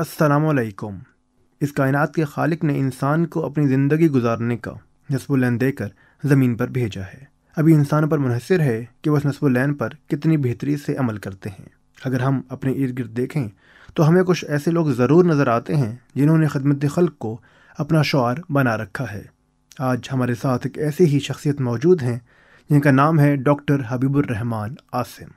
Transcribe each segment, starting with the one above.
असलकुम इस कायनात के खालिक ने इंसान को अपनी ज़िंदगी गुजारने का नस्बुलैन देकर ज़मीन पर भेजा है अभी इंसान पर मुनसर है कि वह नस्बुलैन पर कितनी बेहतरी से अमल करते हैं अगर हम अपने इर्द गिर्द देखें तो हमें कुछ ऐसे लोग ज़रूर नज़र आते हैं जिन्होंने खदमत खल को अपना शुार बना रखा है आज हमारे साथ एक ऐसी ही शख्सियत मौजूद हैं जिनका नाम है डॉक्टर हबीबुररहमान आसिम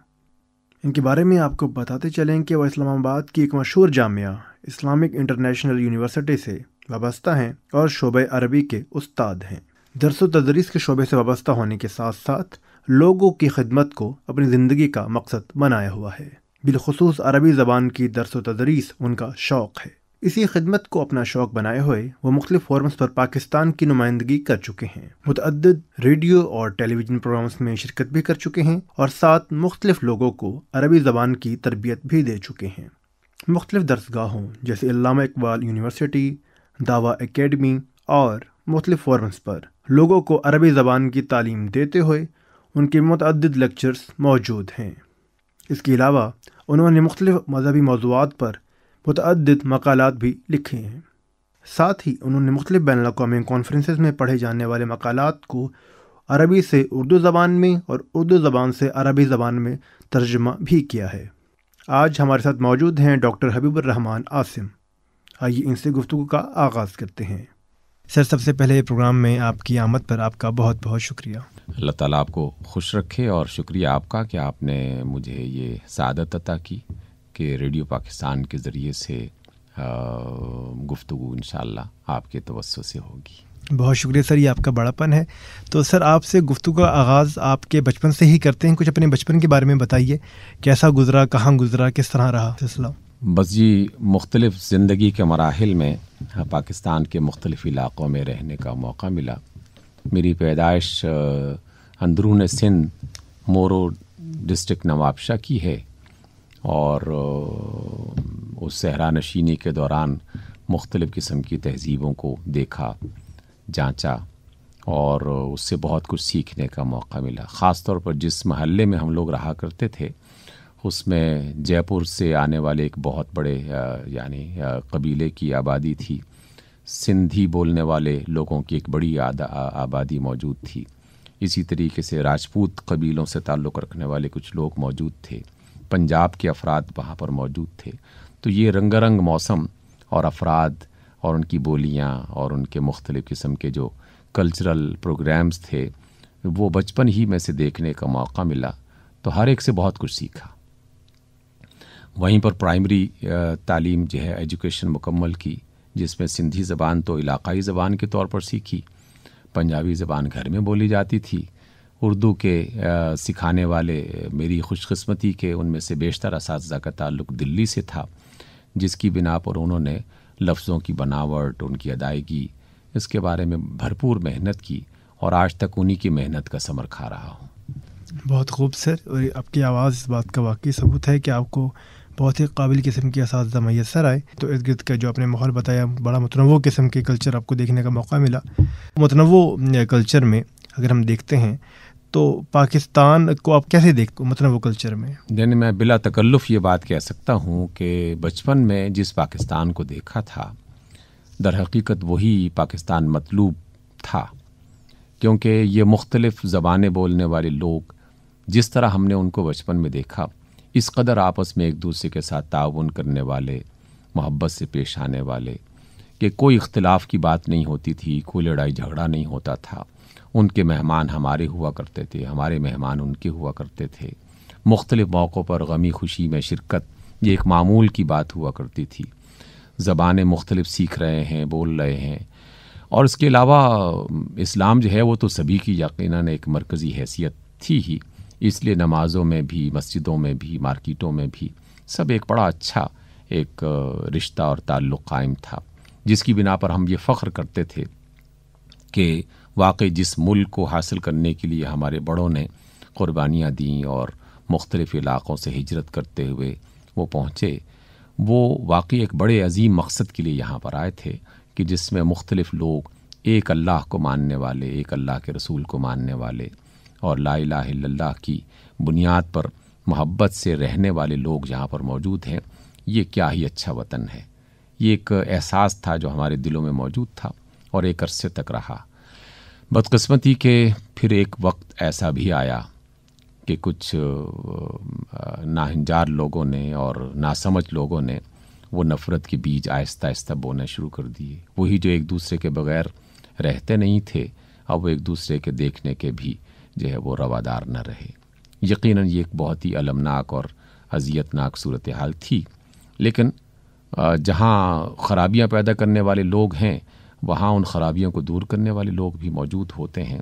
इनके बारे में आपको बताते चलें कि वह इस्लामाबाद की एक मशहूर जामिया इस्लामिक इंटरनेशनल यूनिवर्सिटी से वाबस्ता हैं और शोब अरबी के उस्ताद हैं दरस तदरीस के शोबे से वाबस्ता होने के साथ साथ लोगों की खिदमत को अपनी ज़िंदगी का मकसद बनाया हुआ है बिलखसूस अरबी ज़बान की दरस तदरीस उनका शौक़ है इसी खिदमत को अपना शौक बनाए हुए वो मुख्तलिफ फॉर्म्स पर पाकिस्तान की नुमाइंदगी कर चुके हैं मुतद रेडियो और टेलीविजन प्रोग्राम्स में शिरकत भी कर चुके हैं और साथ मुख्तलिफ लोगों को अरबी ज़बान की तरबियत भी दे चुके हैं मुख्तलिफ दरसगाहों जैसे इलामा इकबाल यूनिवर्सिटी दावा अकेडमी और मुख्तलिफ फॉर्म्स पर लोगों को अरबी ज़बान की तालीम देते हुए उनके मतद लेक्चर्स मौजूद हैं इसके अलावा उन्होंने मुख्तलिफ मजहबी मौजूद पर मुतद मकालत भी लिखे हैं साथ ही उन्होंने मुख्तलिफ बैन अवी कॉन्फ्रेंस में पढ़े जाने वाले मकालत को अरबी से उर्दू ज़बान में और उर्दू ज़बान से अरबी ज़बान में तर्जमा भी किया है आज हमारे साथ मौजूद हैं डॉक्टर हबीबुररहमान आसम आइए इनसे गुफ्तु का आगाज़ करते हैं सर सबसे पहले प्रोग्राम में आपकी आमद पर आपका बहुत बहुत शुक्रिया अल्लाह ताला आपको खुश रखे और शुक्रिया आपका कि आपने मुझे ये सदत अता की कि रेडियो पाकिस्तान के ज़रिए से गुफ्तु इन आपके तवसो से होगी बहुत शुक्रिया सर ये आपका बड़ापन है तो सर आपसे गुफ्तु का आगाज़ आपके बचपन से ही करते हैं कुछ अपने बचपन के बारे में बताइए कैसा गुजरा कहाँ गुजरा किस तरह रहा सिलसिला बस जी मुख्तलिफ ज़िंदगी के मराहल में पाकिस्तान के मुख्तलिफ इलाक़ों में रहने का मौका मिला मेरी पैदाइश अंदरून सिंध मोरो डिस्ट्रिक्ट नवाबशाह की है और उस सहरा नशीनी के दौरान मुख्तलिफ़ किस्म की तहज़ीबों को देखा जांचा और उससे बहुत कुछ सीखने का मौका मिला ख़ास तौर पर जिस महल्ले में हम लोग रहा करते थे उसमें जयपुर से आने वाले एक बहुत बड़े यानी कबीले की आबादी थी सिंधी बोलने वाले लोगों की एक बड़ी आबादी मौजूद थी इसी तरीके से राजपूत कबीलों से ताल्लुक़ रखने वाले कुछ लोग मौजूद थे पंजाब के अफराद वहाँ पर मौजूद थे तो ये रंगारंग मौसम और अफराद और उनकी बोलियाँ और उनके मुख्तलिफ़ किस्म के जो कल्चरल प्रोग्राम्स थे वो बचपन ही में से देखने का मौका मिला तो हर एक से बहुत कुछ सीखा वहीं पर प्राइमरी तालीम जो है एजुकेशन मुकम्मल की जिसमें सिंधी ज़बान तो इलाक़ाई ज़बान के तौर पर सीखी पंजाबी ज़बान घर में बोली जाती थी उर्दू के सिखाने वाले मेरी खुशकस्मती के उनमें से बेशतर इस का ताल्लुक दिल्ली से था जिसकी बिना पर उन्होंने लफ्ज़ों की बनावट उनकी अदायगी इसके बारे में भरपूर मेहनत की और आज तक उन्हीं की मेहनत का समर खा रहा हूँ बहुत खूब सर और आपकी आवाज़ इस बात का वाकई सबूत है कि आपको बहुत ही काबिल किस्म के इस मैसर आए तो इर्द गिर्द का जो आपने माहौल बताया बड़ा मतनव किस्म के कल्चर आपको देखने का मौका मिला मतनव कल्चर में अगर हम देखते हैं तो पाकिस्तान को आप कैसे देखते हो मतलब वो कल्चर में यानी मैं बिला तकल्लुफ ये बात कह सकता हूँ कि बचपन में जिस पाकिस्तान को देखा था दर हकीकत वही पाकिस्तान मतलूब था क्योंकि ये मुख्तलिफ़ ज़बानें बोलने वाले लोग जिस तरह हमने उनको बचपन में देखा इस कदर आपस में एक दूसरे के साथ ताउन करने वाले मोहब्बत से पेश आने वाले कि कोई इख्तलाफ की बात नहीं होती थी कोई लड़ाई झगड़ा नहीं होता था उनके मेहमान हमारे हुआ करते थे हमारे मेहमान उनके हुआ करते थे मुख्तलिफ़ मौक़ों पर गमी खुशी में शिरकत ये एक मामूल की बात हुआ करती थी ज़बानें मुख्तलिफ सीख रहे हैं बोल रहे हैं और इसके अलावा इस्लाम जो है वो तो सभी की यकीन एक मरकज़ी हैसियत थी ही इसलिए नमाज़ों में भी मस्जिदों में भी मार्किटों में भी सब एक बड़ा अच्छा एक रिश्ता और ताल्लुक़ कायम था जिसकी बिना पर हम ये फ़ख्र करते थे कि वाकई जिस मुल्क को हासिल करने के लिए हमारे बड़ों ने क़ुरबानियाँ दीं और मुख्तलिफ़ इलाक़ों से हिजरत करते हुए वो पहुँचे वो वाकई एक बड़े अजीम मकसद के लिए यहाँ पर आए थे कि जिसमें मुख्तलिफ़ लोग एक अल्लाह को मानने वाले एक अल्लाह के रसूल को मानने वाले और ला लाला की बुनियाद पर मोहब्बत से रहने वाले लोग यहाँ पर मौजूद हैं ये क्या ही अच्छा वतन है ये एक एहसास था जो हमारे दिलों में मौजूद था और एक अरसे तक रहा बदकस्मती के फिर एक वक्त ऐसा भी आया कि कुछ नाहंजार लोगों ने और नासमझ लोगों ने वो नफ़रत के बीज आहिस्ता आहिस्ता बोना शुरू कर दिए वही जो एक दूसरे के बगैर रहते नहीं थे अब वो एक दूसरे के देखने के भी जो है वो रवादार न रहे यकीनन ये एक बहुत ही अलमनाक और अजियतनाक सूरत हाल थी लेकिन जहाँ ख़राबियाँ पैदा करने वाले लोग हैं वहाँ उन खराबियों को दूर करने वाले लोग भी मौजूद होते हैं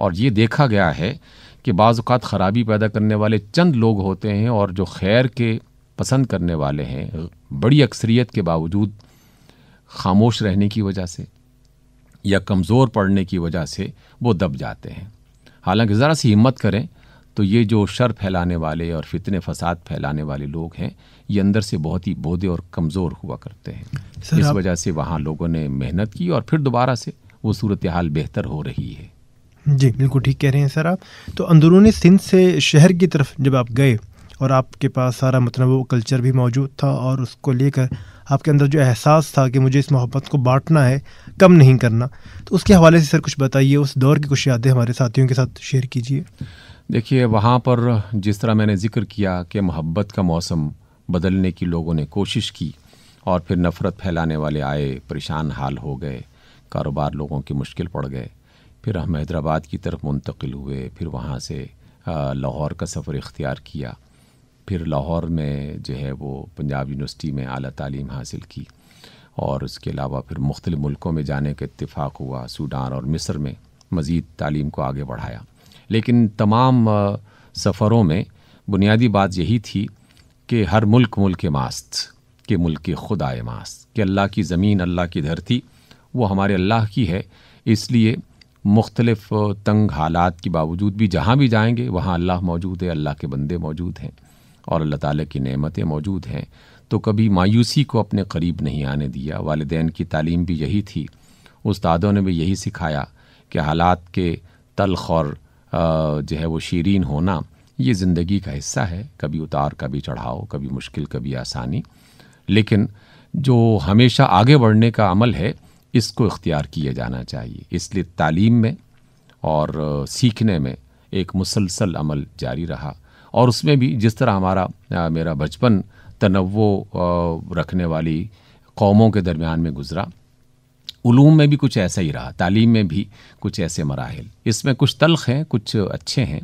और ये देखा गया है कि बाज़ात खराबी पैदा करने वाले चंद लोग होते हैं और जो खैर के पसंद करने वाले हैं बड़ी अक्सरियत के बावजूद खामोश रहने की वजह से या कमज़ोर पड़ने की वजह से वो दब जाते हैं हालांकि ज़रा सी हिम्मत करें तो ये जो शर फैलाने वाले और फितने फसाद फैलाने वाले लोग हैं ये अंदर से बहुत ही बोधे और कमज़ोर हुआ करते हैं सर, इस आप... वजह से वहाँ लोगों ने मेहनत की और फिर दोबारा से वो सूरत हाल बेहतर हो रही है जी बिल्कुल ठीक कह रहे हैं सर आप तो अंदरूनी सिंध से शहर की तरफ जब आप गए और आपके पास सारा मतलब कल्चर भी मौजूद था और उसको लेकर आपके अंदर जो एहसास था कि मुझे इस मोहब्बत को बांटना है कम नहीं करना तो उसके हवाले से सर कुछ बताइए उस दौर की कुछ यादें हमारे साथियों के साथ शेयर कीजिए देखिए वहाँ पर जिस तरह मैंने जिक्र किया कि मोहब्बत का मौसम बदलने की लोगों ने कोशिश की और फिर नफ़रत फैलाने वाले आए परेशान हाल हो गए कारोबार लोगों की मुश्किल पड़ गए फिर हम हैदराबाद की तरफ मुंतकिल हुए फिर वहाँ से लाहौर का सफ़र इख्तियार किया फिर लाहौर में जो है वो पंजाब यूनिवर्सिटी में अली तलीम हासिल की और उसके अलावा फिर मुख्तलि मुल्कों में जाने का इतफ़ाक़ हुआ सूडान और मिस्र में मज़ीद तालीम को आगे बढ़ाया लेकिन तमाम सफ़रों में बुनियादी बात यही थी कि हर मुल्क मुल्क मास्त के मुल्क खुदा मास्त कि अल्लाह की ज़मीन अल्लाह की धरती वो हमारे अल्लाह की है इसलिए मुख्तलफ़ तंग हालात के बावजूद भी जहाँ भी जाएंगे वहाँ अल्लाह मौजूद है अल्लाह के बंदे मौजूद हैं और अल्लाह ताली की नमतें मौजूद हैं तो कभी मायूसी को अपने करीब नहीं आने दिया वालदे की तालीम भी यही थी उस्तादों ने भी यही सिखाया कि हालात के तलख और जो है वो शीरीन होना ये ज़िंदगी का हिस्सा है कभी उतार कभी चढ़ाव कभी मुश्किल कभी आसानी लेकिन जो हमेशा आगे बढ़ने का अमल है इसको इख्तियार किया जाना चाहिए इसलिए तालीम में और सीखने में एक मुसलसल अमल जारी रहा और उसमें भी जिस तरह हमारा आ, मेरा बचपन तनव रखने वाली कौमों के दरमियान में गुज़रा उलूम में भी कुछ ऐसा ही रहा तालीम में भी कुछ ऐसे मराहल इसमें कुछ तलख हैं कुछ अच्छे हैं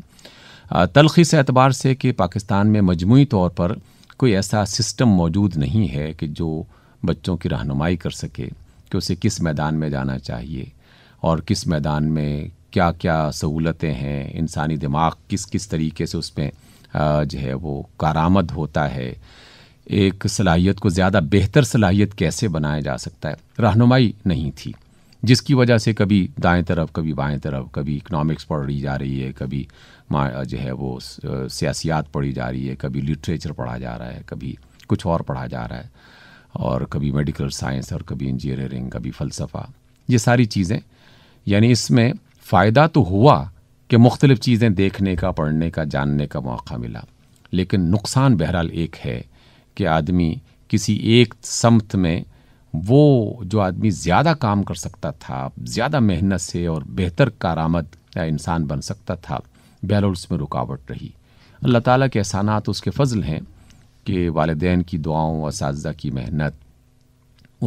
तलखी से एतबार से कि पाकिस्तान में मजमू तौर पर कोई ऐसा सिस्टम मौजूद नहीं है कि जो बच्चों की रहनुमाई कर सके कि उसे किस मैदान में जाना चाहिए और किस मैदान में क्या क्या सहूलतें हैं इंसानी दिमाग किस किस तरीके से उसमें जो है वो कारामद होता है एक सलाहियत को ज़्यादा बेहतर सलाहियत कैसे बनाया जा सकता है रहनुमाई नहीं थी जिसकी वजह से कभी दाएं तरफ कभी बाएं तरफ कभी इकनॉमिक्स पढ़ी जा रही है कभी जो है वो सियासियात पढ़ी जा रही है कभी लिटरेचर पढ़ा जा रहा है कभी कुछ और पढ़ा जा रहा है और कभी मेडिकल साइंस और कभी इंजीनियरिंग कभी फ़लसफ़ा ये सारी चीज़ें यानी इसमें फ़ायदा तो हुआ कि मुख्तलिफ़ चीज़ें देखने का पढ़ने का जानने का मौका मिला लेकिन नुकसान बहरहाल एक है कि आदमी किसी एक समत में वो जो आदमी ज़्यादा काम कर सकता था ज़्यादा मेहनत से और बेहतर कारामद इंसान बन सकता था बहरहाल उसमें रुकावट रही अल्लाह ताला के तो उसके फ़ज़ल हैं कि वालदेन की दुआओं साजा की मेहनत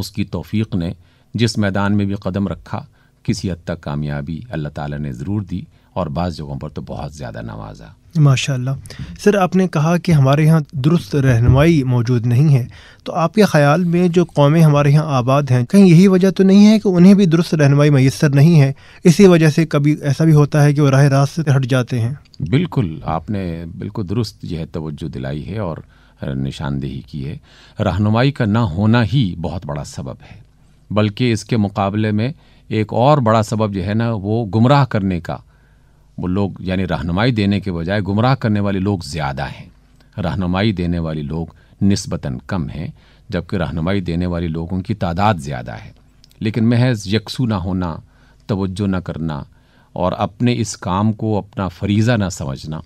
उसकी तोफ़ी ने जिस मैदान में भी कदम रखा किसी हद तक कामयाबी अल्लाह ताला ने ज़रूर दी और बाज़ जगहों पर तो बहुत ज़्यादा नवाजा माशाल्लाह सर आपने कहा कि हमारे यहाँ दुरुस्त रहनमाई मौजूद नहीं है तो आपके ख्याल में जो कौमें हमारे यहाँ आबाद हैं कहीं यही वजह तो नहीं है कि उन्हें भी दुरुस्त रहनमाई मैसर नहीं है इसी वजह से कभी ऐसा भी होता है कि वो राह रास्त से हट जाते हैं बिल्कुल आपने बिल्कुल दुरुस्त जो है तोज्जो दिलाई है और निशानदेही की है रहनुमाई का ना होना ही बहुत बड़ा सबब है बल्कि इसके मुकाबले में एक और बड़ा सबब जो है ना वो गुमराह करने का वो लोग यानी रहनुमाई देने के बजाय गुमराह करने वाले लोग ज़्यादा हैं रहनुमाई देने वाले लोग नस्बता कम हैं जबकि रहनुमाई देने वाले लोगों की तादाद ज़्यादा है लेकिन महज यकसू ना होना तोज्जो न करना और अपने इस काम को अपना फरीज़ा ना समझना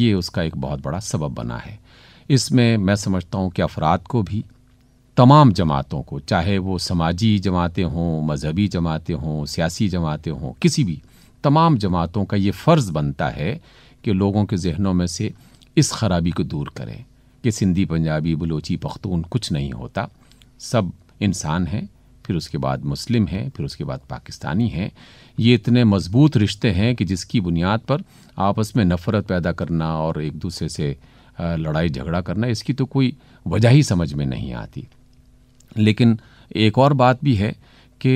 ये उसका एक बहुत बड़ा सबब बना है इसमें मैं समझता हूँ कि अफराद को भी तमाम जमातों को चाहे वो समाजी जमातें हों मजहबी जमातें हों सियासी जमातें हों किसी भी तमाम जमातों का ये फ़र्ज़ बनता है कि लोगों के जहनों में से इस खराबी को दूर करें कि सिंधी पंजाबी बलोची पख्तून कुछ नहीं होता सब इंसान हैं फिर उसके बाद मुस्लिम हैं फिर उसके बाद पाकिस्तानी हैं ये इतने मज़बूत रिश्ते हैं कि जिसकी बुनियाद पर आपस में नफ़रत पैदा करना और एक दूसरे से लड़ाई झगड़ा करना इसकी तो कोई वजह ही समझ में नहीं आती लेकिन एक और बात भी है कि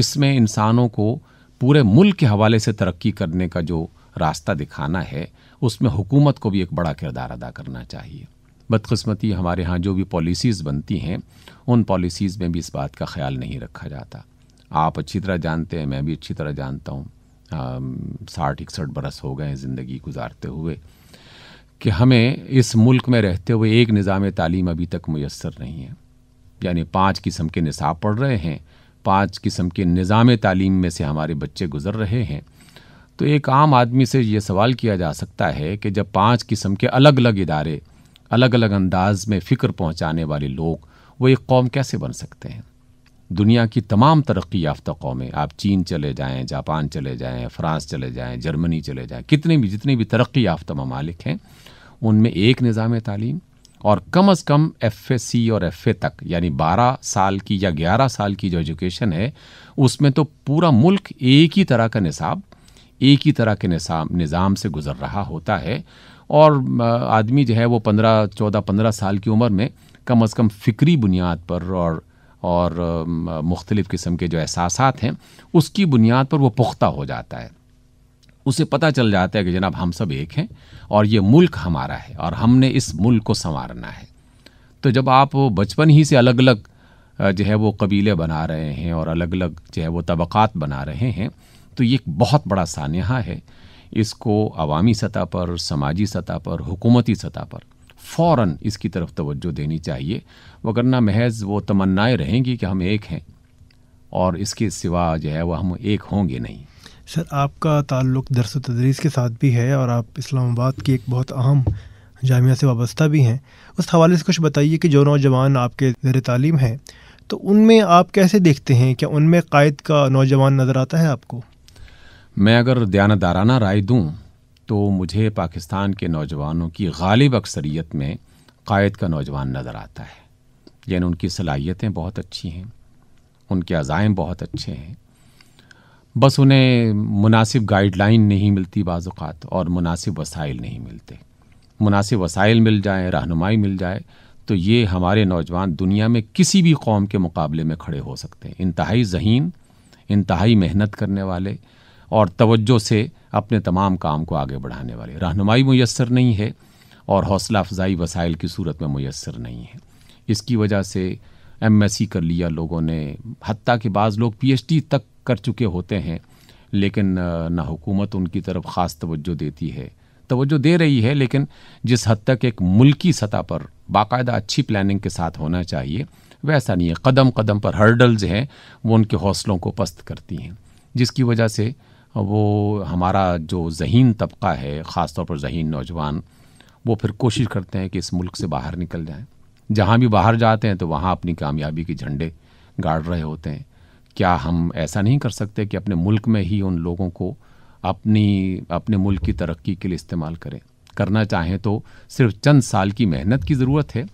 इसमें इंसानों को पूरे मुल्क के हवाले से तरक्की करने का जो रास्ता दिखाना है उसमें हुकूमत को भी एक बड़ा किरदार अदा करना चाहिए बदकस्मती हमारे यहाँ जो भी पॉलिसीज़ बनती हैं उन पॉलिसीज़ में भी इस बात का ख्याल नहीं रखा जाता आप अच्छी तरह जानते हैं मैं भी अच्छी तरह जानता हूँ साठ इकसठ बरस हो गए ज़िंदगी गुजारते हुए कि हमें इस मुल्क में रहते हुए एक निज़ाम तालीम अभी तक मैसर नहीं है यानी पाँच किस्म के निसाब पढ़ रहे हैं पाँच किस्म के निज़ाम तालीम में से हमारे बच्चे गुज़र रहे हैं तो एक आम आदमी से ये सवाल किया जा सकता है कि जब पाँच किस्म के अलग अलग इदारे अलग अलग अंदाज में फ़िक्र पहुँचाने वाले लोग वो एक कौम कैसे बन सकते हैं दुनिया की तमाम तरक्की याफ्ता कौमें आप चीन चले जाएँ जापान चले जाएँ फ़्रांस चले जाएँ जर्मनी चले जाएँ कितने भी जितने भी तरक्की याफ्ता ममालिक हैं उनमें एक निज़ाम तालीम और कम अज़ कम एफ और एफ तक यानी 12 साल की या 11 साल की जो एजुकेशन है उसमें तो पूरा मुल्क एक ही तरह का निसाब एक ही तरह के निसाब निज़ाम से गुज़र रहा होता है और आदमी जो है वो पंद्रह चौदह पंद्रह साल की उम्र में कम अज़ कम फ़िक्री बुनियाद पर और और मुख्तलिफ़ किस्म के जो एहसास हैं उसकी बुनियाद पर वो पुख्ता हो जाता है उसे पता चल जाता है कि जनाब हम सब एक हैं और ये मुल्क हमारा है और हमने इस मुल्क को संवारना है तो जब आप बचपन ही से अलग अलग जो है वो कबीले बना रहे हैं और अलग अलग जो है वो तबक़ात बना रहे हैं तो ये एक बहुत बड़ा सानहा है इसको अवामी सतह पर समाजी सतह पर हुकूमती सतह पर फ़ौर इसकी तरफ तोज्जो देनी चाहिए वगरना महज वो तमन्नाएँ रहेंगी कि हम एक हैं और इसके सिवा जो है वह हम एक होंगे नहीं सर आपका ताल्लुक़ दरस तदरीस के साथ भी है और आप इस्लामाबाद की एक बहुत अहम जामिया से वाबस्ता भी हैं उस हवाले से कुछ बताइए कि जो नौजवान आपके ज़र तालीम हैं तो उनमें आप कैसे देखते हैं क्या उनमें कायद का नौजवान नज़र आता है आपको मैं अगर दयानदाराना राय दूँ तो मुझे पाकिस्तान के नौजवानों की गालिब अक्सरीत में कायद का नौजवान नज़र आता है यानी उनकी सलाहियतें बहुत अच्छी हैं उनके अज़ाइम बहुत अच्छे हैं बस उन्हें मुनासिब गाइडलाइन नहीं मिलती बाज़ात और मुनासिब वसाइल नहीं मिलते मुनासिब वसाइल मिल जाएँ रहनुमाई मिल जाए तो ये हमारे नौजवान दुनिया में किसी भी कौम के मुकाबले में खड़े हो सकते हैं इंतहाई जहीन इंतहाई मेहनत करने वाले और तवज्जो से अपने तमाम काम को आगे बढ़ाने वाले रहनुमाई मैसर नहीं है और हौसला अफजाई वसाइल की सूरत में मैसर नहीं है इसकी वजह से एम एस सी कर लिया लोगों ने हती कि बाज़ लोग पी एच डी तक कर चुके होते हैं लेकिन ना हुकूमत उनकी तरफ ख़ास तवज्जो देती है तवज्जो दे रही है लेकिन जिस हद तक एक मुल्की सतह पर बाकायदा अच्छी प्लानिंग के साथ होना चाहिए वैसा नहीं है कदम कदम पर हर्डल्स हैं वो उनके हौसलों को पस्त करती हैं जिसकी वजह से वो हमारा जो जहीन तबका है ख़ास तौर पर जहीन नौजवान वो फिर कोशिश करते हैं कि इस मुल्क से बाहर निकल जाएं जहाँ भी बाहर जाते हैं तो वहाँ अपनी कामयाबी के झंडे गाड़ रहे होते हैं क्या हम ऐसा नहीं कर सकते कि अपने मुल्क में ही उन लोगों को अपनी अपने मुल्क की तरक्की के लिए इस्तेमाल करें करना चाहें तो सिर्फ चंद साल की मेहनत की ज़रूरत है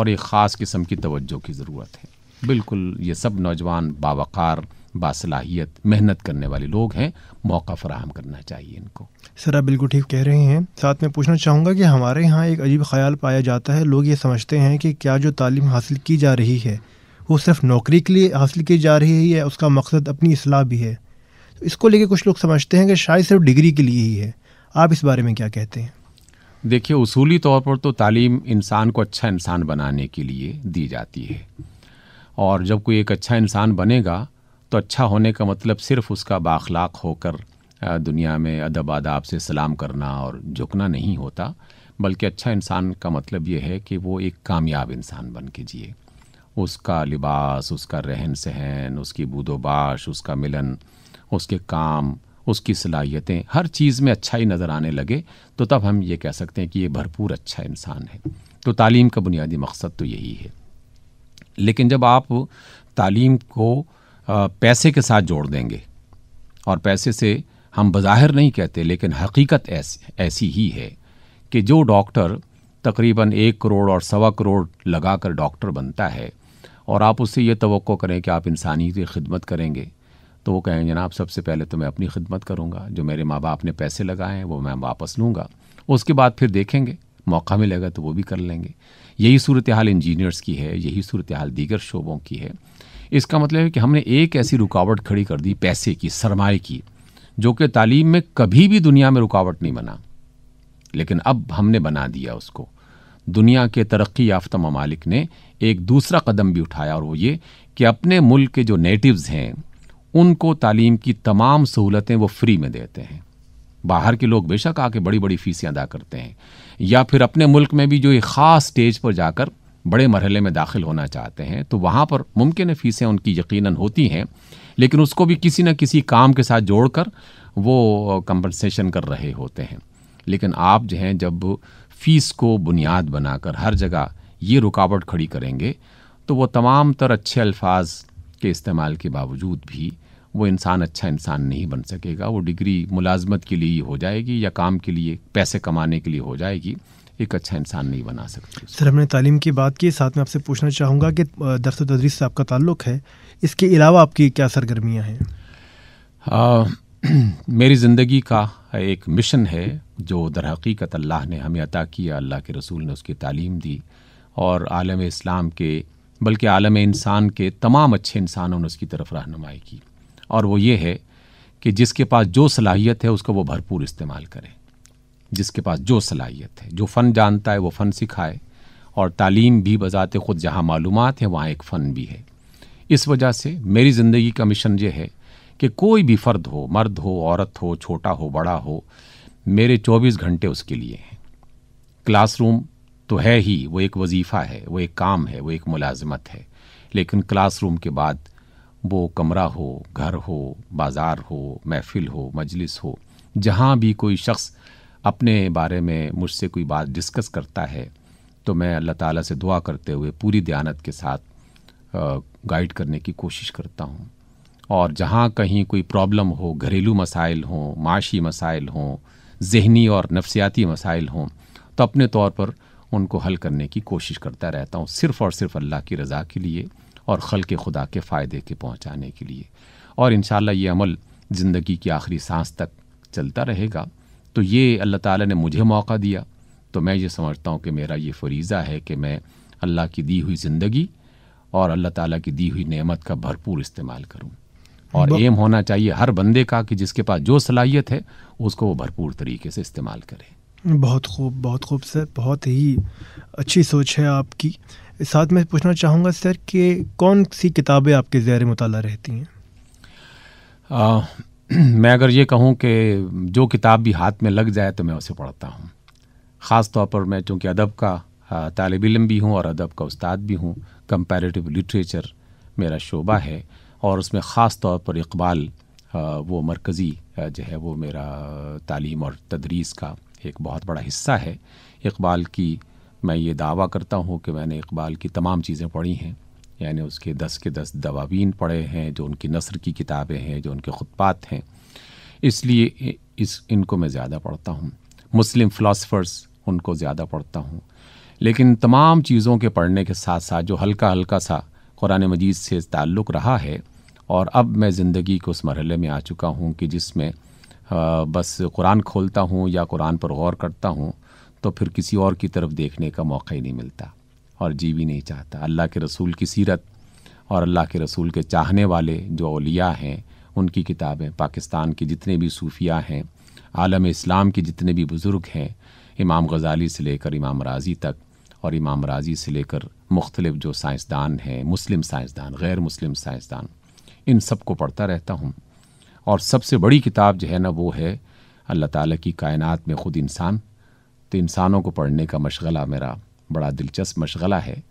और एक ख़ास किस्म की तवज्जो की ज़रूरत है बिल्कुल ये सब नौजवान बावकार बासलाहियत मेहनत करने वाले लोग हैं मौका फराहम करना चाहिए इनको सर आप बिल्कुल ठीक कह रहे हैं साथ में पूछना चाहूँगा कि हमारे यहाँ एक अजीब ख्याल पाया जाता है लोग ये समझते हैं कि क्या जो तालीम हासिल की जा रही है वो सिर्फ नौकरी के लिए हासिल की जा रही है या उसका मकसद अपनी असलाह भी है तो इसको लेके कुछ लोग समझते हैं कि शायद सिर्फ डिग्री के लिए ही है आप इस बारे में क्या कहते हैं देखिए उसूली तौर पर तो तालीम इंसान को अच्छा इंसान बनाने के लिए दी जाती है और जब कोई एक अच्छा इंसान बनेगा तो अच्छा होने का मतलब सिर्फ उसका बाखलाक होकर दुनिया में अदब आदाब से सलाम करना और झुकना नहीं होता बल्कि अच्छा इंसान का मतलब ये है कि वो एक कामयाब इंसान बन के जिए उसका लिबास उसका रहन सहन उसकी बूदोबाश उसका मिलन उसके काम उसकी सलाहियतें हर चीज़ में अच्छाई नज़र आने लगे तो तब हम ये कह सकते हैं कि ये भरपूर अच्छा इंसान है तो तालीम का बुनियादी मकसद तो यही है लेकिन जब आप तालीम को पैसे के साथ जोड़ देंगे और पैसे से हम बज़ाहिर नहीं कहते लेकिन हकीकत ऐस ऐसी ही है कि जो डॉक्टर तकरीबन एक करोड़ और सवा करोड़ लगाकर डॉक्टर बनता है और आप उससे ये तो करें कि आप इंसानी की खिदमत करेंगे तो वो कहें जनाब सबसे पहले तो मैं अपनी खिदमत करूँगा जो मेरे माँ बाप ने पैसे लगाए हैं वो मैं वापस लूँगा उसके बाद फिर देखेंगे मौका मिलेगा तो वो भी कर लेंगे यही सूरत हाल इंजीनियर्स की है यही सूरत हाल दीगर शोबों की है इसका मतलब है कि हमने एक ऐसी रुकावट खड़ी कर दी पैसे की सरमाए की जो कि तालीम में कभी भी दुनिया में रुकावट नहीं बना लेकिन अब हमने बना दिया उसको दुनिया के तरक्की याफ्ता ममालिक ने एक दूसरा कदम भी उठाया और वो ये कि अपने मुल्क के जो नेटिव्स हैं उनको तालीम की तमाम सहूलतें वो फ्री में देते हैं बाहर के लोग बेशक आके बड़ी बड़ी फ़ीसें अदा करते हैं या फिर अपने मुल्क में भी जो एक ख़ास स्टेज पर जाकर बड़े मरहले में दाखिल होना चाहते हैं तो वहाँ पर मुमकिन फ़ीसें उनकी यकीनन होती हैं लेकिन उसको भी किसी न किसी काम के साथ जोड़कर वो कंपनसेशन कर रहे होते हैं लेकिन आप जो हैं जब फीस को बुनियाद बनाकर हर जगह ये रुकावट खड़ी करेंगे तो वो तमाम तर अच्छे अल्फाज के इस्तेमाल के बावजूद भी वो इंसान अच्छा इंसान नहीं बन सकेगा वो डिग्री मुलाजमत के लिए हो जाएगी या काम के लिए पैसे कमाने के लिए हो जाएगी एक अच्छा इंसान नहीं बना सकता सर हमने तालीम की बात की साथ में आपसे पूछना चाहूँगा कि दरस तदरीस से आपका ताल्लुक़ है इसके अलावा आपकी क्या सरगर्मियाँ हैं मेरी ज़िंदगी का एक मिशन है जो दरहक़ीक़त अल्लाह ने हमें अता किया अल्लाह के रसूल ने उसकी तालीम दी और आलम इस्लाम के बल्कि आलम इंसान के तमाम अच्छे इंसानों ने उसकी तरफ रहनुमाई की और वो ये है कि जिसके पास जो सलाहियत है उसका वो भरपूर इस्तेमाल करें जिसके पास जो सलाहियत है जो फ़न जानता है वो फ़न सिखाए और तालीम भी बजाते ख़ुद जहाँ मालूम है वहाँ एक फ़न भी है इस वजह से मेरी ज़िंदगी का मिशन ये है कि कोई भी फ़र्द हो मर्द हो औरत हो छोटा हो बड़ा हो मेरे 24 घंटे उसके लिए हैं क्लासरूम तो है ही वो एक वजीफ़ा है वो एक काम है वो एक मुलाजमत है लेकिन क्लासरूम के बाद वो कमरा हो घर हो बाज़ार हो महफिल हो मजलिस हो जहाँ भी कोई शख्स अपने बारे में मुझसे कोई बात डिस्कस करता है तो मैं अल्लाह ताला से दुआ करते हुए पूरी दयानत के साथ गाइड करने की कोशिश करता हूँ और जहाँ कहीं कोई प्रॉब्लम हो घरेलू मसाइल हों माशी मसाइल हों जहनी और नफसियाती मसाइल हों तो अपने तौर पर उनको हल करने की कोशिश करता रहता हूँ सिर्फ़ और सिर्फ अल्लाह की रज़ा के लिए और खल के खुदा के फ़ायदे के पहुँचाने के लिए और इन ये अमल ज़िंदगी की आखिरी सांस तक चलता रहेगा तो ये अल्लाह ताला ने मुझे मौका दिया तो मैं ये समझता हूँ कि मेरा ये फरीज़ा है कि मैं अल्लाह की दी हुई ज़िंदगी और अल्लाह ताला की दी हुई नमत का भरपूर इस्तेमाल करूँ और एम होना चाहिए हर बंदे का कि जिसके पास जो सलाहियत है उसको वो भरपूर तरीके से इस्तेमाल करे बहुत खूब बहुत खूब सर बहुत ही अच्छी सोच है आपकी साथ में पूछना चाहूँगा सर कि कौन सी किताबें आपके जैर मताल रहती हैं मैं अगर ये कहूँ कि जो किताब भी हाथ में लग जाए तो मैं उसे पढ़ता हूँ ख़ास तौर पर मैं चूँकि अदब का तालब इलम भी हूँ और अदब का उस्ताद भी हूँ कंपेरेटिव लिटरेचर मेरा शोबा है और उसमें ख़ास तौर पर इकबाल वो मरकज़ी जो है वो मेरा तालीम और तदरीस का एक बहुत बड़ा हिस्सा है इकबाल की मैं ये दावा करता हूँ कि मैंने इकबाल की तमाम चीज़ें पढ़ी हैं यानी उसके दस के दस दवाबीन पढ़े हैं जो उनकी नसर की किताबें हैं जो उनके ख़ुतबात हैं इसलिए इस इनको मैं ज़्यादा पढ़ता हूँ मुस्लिम फ़िलासफ़र्स उनको ज़्यादा पढ़ता हूँ लेकिन तमाम चीज़ों के पढ़ने के साथ साथ जो हल्का हल्का सा कुरान मजीद से ताल्लुक़ रहा है और अब मैं ज़िंदगी के उस मरहल में आ चुका हूँ कि जिसमें बस कुरान खोलता हूँ या कुरान पर गौर करता हूँ तो फिर किसी और की तरफ देखने का मौका ही नहीं मिलता और जी भी नहीं चाहता अल्लाह के रसूल की सीरत और अल्लाह के रसूल के चाहने वाले जो अलिया हैं उनकी किताबें पाकिस्तान के जितने भी सूफिया हैं आलम इस्लाम के जितने भी बुज़ुर्ग हैं इमाम गज़ाली से लेकर इमाम राजी तक और इमाम राजी से लेकर मुख्तलिफ जो साइंसदान हैं मुस्लिम साइंसदान गैर मुस्लिम साइंसदान इन सब को पढ़ता रहता हूँ और सबसे बड़ी किताब जो है ना वो है अल्लाह ताला की कायनात में ख़ुद इंसान तो इंसानों को पढ़ने का मशगला मेरा बड़ा दिलचस्प मशगला है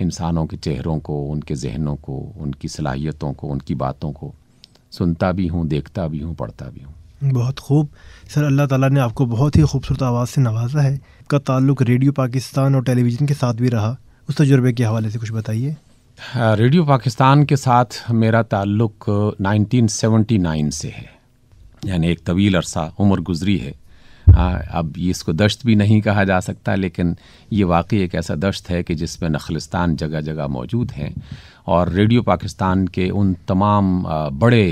इंसानों के चेहरों को उनके जहनों को उनकी सलाहियतों को उनकी बातों को सुनता भी हूँ देखता भी हूँ पढ़ता भी हूँ बहुत खूब सर अल्लाह ताला ने आपको बहुत ही खूबसूरत आवाज़ से नवाजा है का ताल्लुक रेडियो पाकिस्तान और टेलीविज़न के साथ भी रहा उस तजुर्बे के हवाले से कुछ बताइए हाँ, रेडियो पाकिस्तान के साथ मेरा ताल्लुक 1979 से है यानी एक तवील अरसा उम्र गुजरी है आ, हाँ, अब इसको दश्त भी नहीं कहा जा सकता लेकिन ये वाकई एक ऐसा दश्त है कि जिसमें नखलिस्तान जगह जगह मौजूद हैं और रेडियो पाकिस्तान के उन तमाम बड़े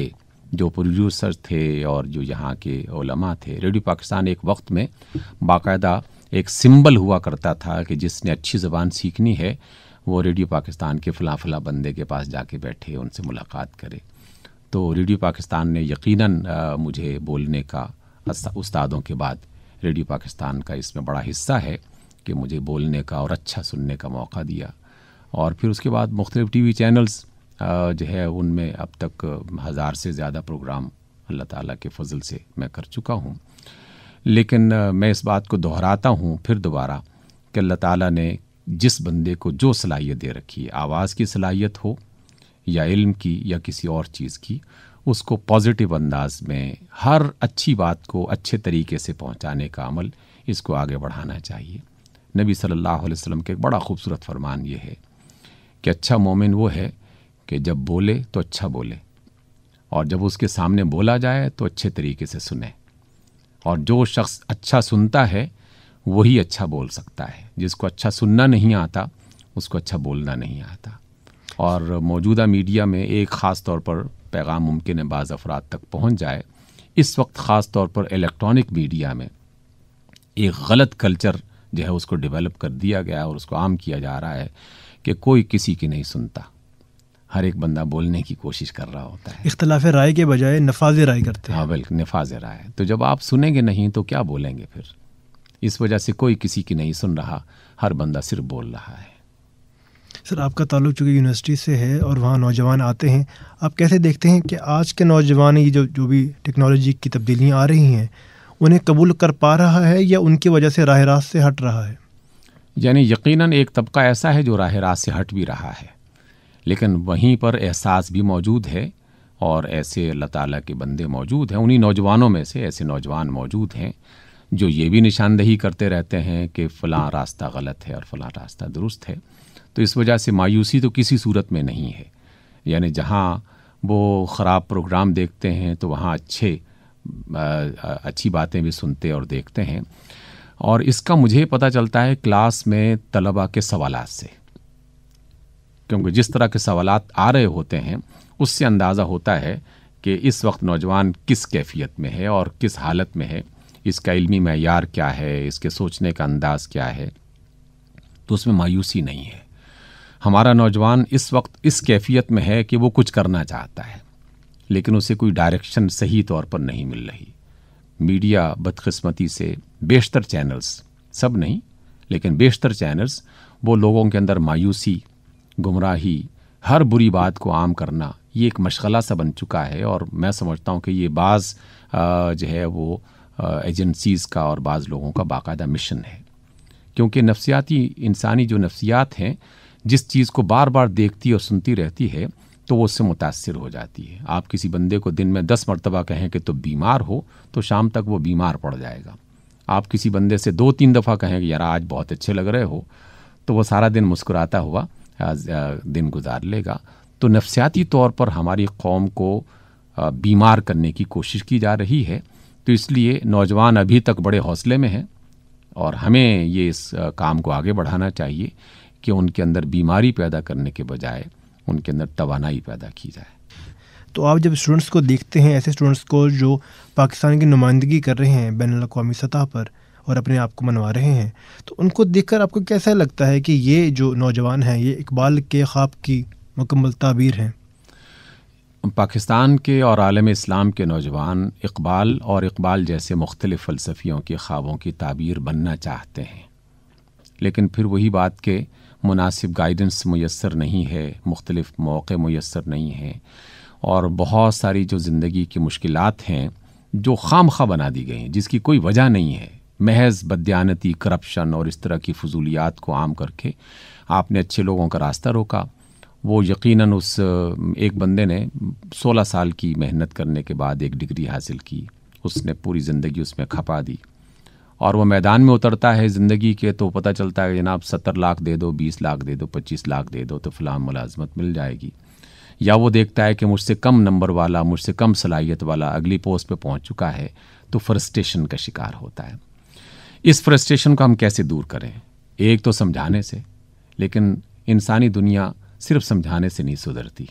जो प्रोड्यूसर थे और जो यहाँ के थे रेडियो पाकिस्तान एक वक्त में बाकायदा एक सिंबल हुआ करता था कि जिसने अच्छी ज़बान सीखनी है वो रेडियो पाकिस्तान के फ़ला फ़ला बंदे के पास जाके बैठे उनसे मुलाकात करे तो रेडियो पाकिस्तान ने यकीनन मुझे बोलने का उस्तादों के बाद रेडियो पाकिस्तान का इसमें बड़ा हिस्सा है कि मुझे बोलने का और अच्छा सुनने का मौका दिया और फिर उसके बाद मुख्तलिफ़ टी वी चैनल्स जो है उनमें अब तक हज़ार से ज़्यादा प्रोग्राम अल्लाह ताला के फजल से मैं कर चुका हूँ लेकिन मैं इस बात को दोहराता हूँ फिर दोबारा कि अल्लाह ताला ने जिस बंदे को जो सलाहियत दे रखी है आवाज़ की सलाहियत हो या इल्म की या किसी और चीज़ की उसको पॉजिटिव अंदाज में हर अच्छी बात को अच्छे तरीके से पहुंचाने का अमल इसको आगे बढ़ाना चाहिए नबी सल्लल्लाहु अलैहि वसल्लम के एक बड़ा खूबसूरत फरमान ये है कि अच्छा मोमिन वो है कि जब बोले तो अच्छा बोले और जब उसके सामने बोला जाए तो अच्छे तरीके से सुने और जो शख्स अच्छा सुनता है वही अच्छा बोल सकता है जिसको अच्छा सुनना नहीं आता उसको अच्छा बोलना नहीं आता और मौजूदा मीडिया में एक ख़ास तौर पर पैगाम मुमकिन है बाज़ अफराद तक पहुंच जाए इस वक्त ख़ास तौर पर इलेक्ट्रॉनिक मीडिया में एक गलत कल्चर जो है उसको डेवलप कर दिया गया और उसको आम किया जा रहा है कि कोई किसी की नहीं सुनता हर एक बंदा बोलने की कोशिश कर रहा होता है इख्तलाफ राय के बजाय नफाज राय करते हैं हाँ बिल्कुल नफाज राय तो जब आप सुनेंगे नहीं तो क्या बोलेंगे फिर इस वजह से कोई किसी की नहीं सुन रहा हर बंदा सिर्फ बोल रहा है सर आपका ताल्लुक चूँकि यूनिवर्सिटी से है और वहाँ नौजवान आते हैं आप कैसे देखते हैं कि आज के नौजवान ये जो जो भी टेक्नोलॉजी की तब्दीलियाँ आ रही हैं उन्हें कबूल कर पा रहा है या उनकी वजह से राह रास्त से हट रहा है यानी यकीनन एक तबका ऐसा है जो राह रास्त से हट भी रहा है लेकिन वहीं पर एहसास भी मौजूद है और ऐसे अल्लाह ताला के बंदे मौजूद हैं उन्हीं नौजवानों में से ऐसे नौजवान मौजूद हैं जो ये भी निशानदेही करते रहते हैं कि फ़लाँ रास्ता गलत है और फ़लाँ रास्ता दुरुस्त है तो इस वजह से मायूसी तो किसी सूरत में नहीं है यानी जहाँ वो ख़राब प्रोग्राम देखते हैं तो वहाँ अच्छे अच्छी बातें भी सुनते और देखते हैं और इसका मुझे पता चलता है क्लास में तलबा के सवाल से क्योंकि जिस तरह के सवाल आ रहे होते हैं उससे अंदाज़ा होता है कि इस वक्त नौजवान किस कैफियत में है और किस हालत में है इसका इल्मी मैार क्या है इसके सोचने का अंदाज़ क्या है तो उसमें मायूसी नहीं है हमारा नौजवान इस वक्त इस कैफियत में है कि वो कुछ करना चाहता है लेकिन उसे कोई डायरेक्शन सही तौर पर नहीं मिल रही मीडिया बदकस्मती से बेशतर चैनल्स सब नहीं लेकिन बेशतर चैनल्स वो लोगों के अंदर मायूसी गुमराही हर बुरी बात को आम करना ये एक मशगला सा बन चुका है और मैं समझता हूँ कि ये बाज़ जो है वो एजेंसीज़ का और बाज़ लोगों का बाकायदा मिशन है क्योंकि नफसियाती इंसानी जो नफसियात हैं जिस चीज़ को बार बार देखती और सुनती रहती है तो वो उससे मुतासर हो जाती है आप किसी बंदे को दिन में दस मरतबा कहें कि तो बीमार हो तो शाम तक वो बीमार पड़ जाएगा आप किसी बंदे से दो तीन दफ़ा कहें कि यार आज बहुत अच्छे लग रहे हो तो वो सारा दिन मुस्कुराता हुआ दिन गुजार लेगा तो नफसियाती तौर पर हमारी कौम को बीमार करने की कोशिश की जा रही है तो इसलिए नौजवान अभी तक बड़े हौसले में हैं और हमें ये इस काम को आगे बढ़ाना चाहिए कि उनके अंदर बीमारी पैदा करने के बजाय उनके अंदर तोानाई पैदा की जाए तो आप जब स्टूडेंट्स को देखते हैं ऐसे स्टूडेंट्स को जो पाकिस्तान की नुमाइंदगी कर रहे हैं बैन अवी सतह पर और अपने आप को मनवा रहे हैं तो उनको देखकर आपको कैसा लगता है कि ये जो नौजवान हैं ये इकबाल के ख्वाब की मुकम्मल ताबीर हैं पाकिस्तान के और आलम इस्लाम के नौजवान इकबाल और इकबाल जैसे मुख्तलिफ़ फ़लसफ़ियों के ख्वाबों की ताबीर बनना चाहते हैं लेकिन फिर वही बात के मुनासिब गाइडेंस मैसर नहीं है मुख्तलिफ़ मौक़े मैसर नहीं हैं और बहुत सारी जो ज़िंदगी की मुश्किल हैं जो खाम खा बना दी गई हैं जिसकी कोई वजह नहीं है महज बदयानती करप्शन और इस तरह की फजूलियात को आम करके आपने अच्छे लोगों का रास्ता रोका वो यकीनन उस एक बंदे ने 16 साल की मेहनत करने के बाद एक डिग्री हासिल की उसने पूरी ज़िंदगी उसमें खपा दी और वो मैदान में उतरता है ज़िंदगी के तो पता चलता है जनाब सत्तर लाख दे दो बीस लाख दे दो पच्चीस लाख दे दो तो फ़िलहाल मुलाजमत मिल जाएगी या वो देखता है कि मुझसे कम नंबर वाला मुझसे कम सलाहियत वाला अगली पोस्ट पे पहुंच चुका है तो फ्रस्ट्रेशन का शिकार होता है इस फ्रस्ट्रेशन को हम कैसे दूर करें एक तो समझाने से लेकिन इंसानी दुनिया सिर्फ समझाने से नहीं सुधरती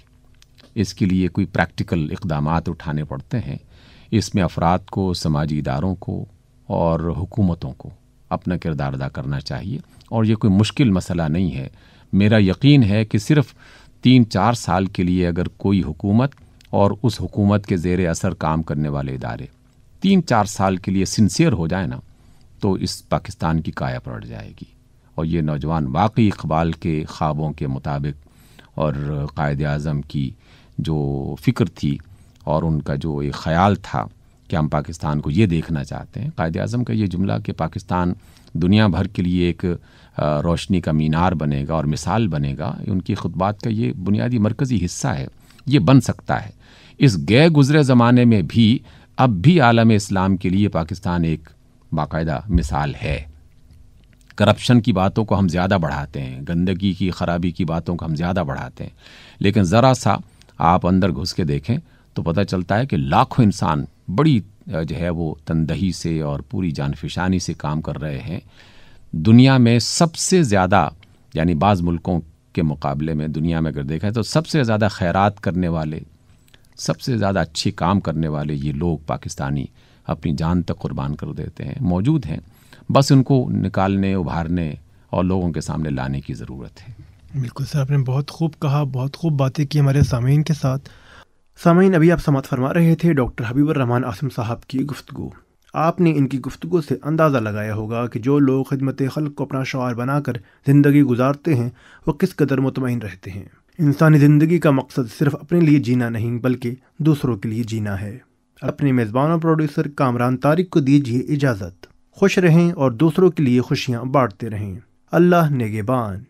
इसके लिए कोई प्रैक्टिकल इकदाम उठाने पड़ते हैं इसमें अफराद को समाजी इदारों को और हुकूमतों को अपना किरदार अदा करना चाहिए और ये कोई मुश्किल मसला नहीं है मेरा यकीन है कि सिर्फ तीन चार साल के लिए अगर कोई हुकूमत और उस हुकूमत के ज़ेर असर काम करने वाले इदारे तीन चार साल के लिए सिंसियर हो जाए ना तो इस पाकिस्तान की काया पलट जाएगी और ये नौजवान वाकई इकबाल के ख्वाबों के मुताबिक और कायद अज़म की जो फ़िक्र थी और उनका जो एक ख्याल था कि हम पाकिस्तान को ये देखना चाहते हैं कायद अज़म का ये जुमला कि पाकिस्तान दुनिया भर के लिए एक रोशनी का मीनार बनेगा और मिसाल बनेगा उनकी खुतबात का ये बुनियादी मरकज़ी हिस्सा है ये बन सकता है इस गए गुज़रे ज़माने में भी अब भी आलम इस्लाम के लिए पाकिस्तान एक बाकायदा मिसाल है करप्शन की बातों को हम ज़्यादा बढ़ाते हैं गंदगी की खराबी की बातों को हम ज़्यादा बढ़ाते हैं लेकिन ज़रा सा आप अंदर घुस के देखें तो पता चलता है कि लाखों इंसान बड़ी जो है वो तनदही से और पूरी जानफिशानी से काम कर रहे हैं दुनिया में सबसे ज़्यादा यानी बाज़ मुल्कों के मुकाबले में दुनिया में अगर देखें तो सबसे ज़्यादा खैरात करने वाले सबसे ज़्यादा अच्छे काम करने वाले ये लोग पाकिस्तानी अपनी जान तक कुर्बान कर देते हैं मौजूद हैं बस उनको निकालने उभारने और लोगों के सामने लाने की ज़रूरत है बिल्कुल सर आपने बहुत खूब कहा बहुत खूब बातें की हमारे सामीन के साथ सामीन अभी आप समात फरमा रहे थे डॉक्टर हबीबर रहमान आसिम साहब की गुफ्तु आपने इनकी गुफ्तु से अंदाज़ा लगाया होगा कि जो लोग खदमत खल को अपना शौर बनाकर ज़िंदगी गुजारते हैं वह किस कदर मुतमिन रहते हैं इंसानी ज़िंदगी का मकसद सिर्फ अपने लिए जीना नहीं बल्कि दूसरों के लिए जीना है अपने मेज़बान और प्रोड्यूसर कामरान तारिक को दीजिए इजाज़त खुश रहें और दूसरों के लिए खुशियाँ बांटते रहें अल्लाह नेगेबान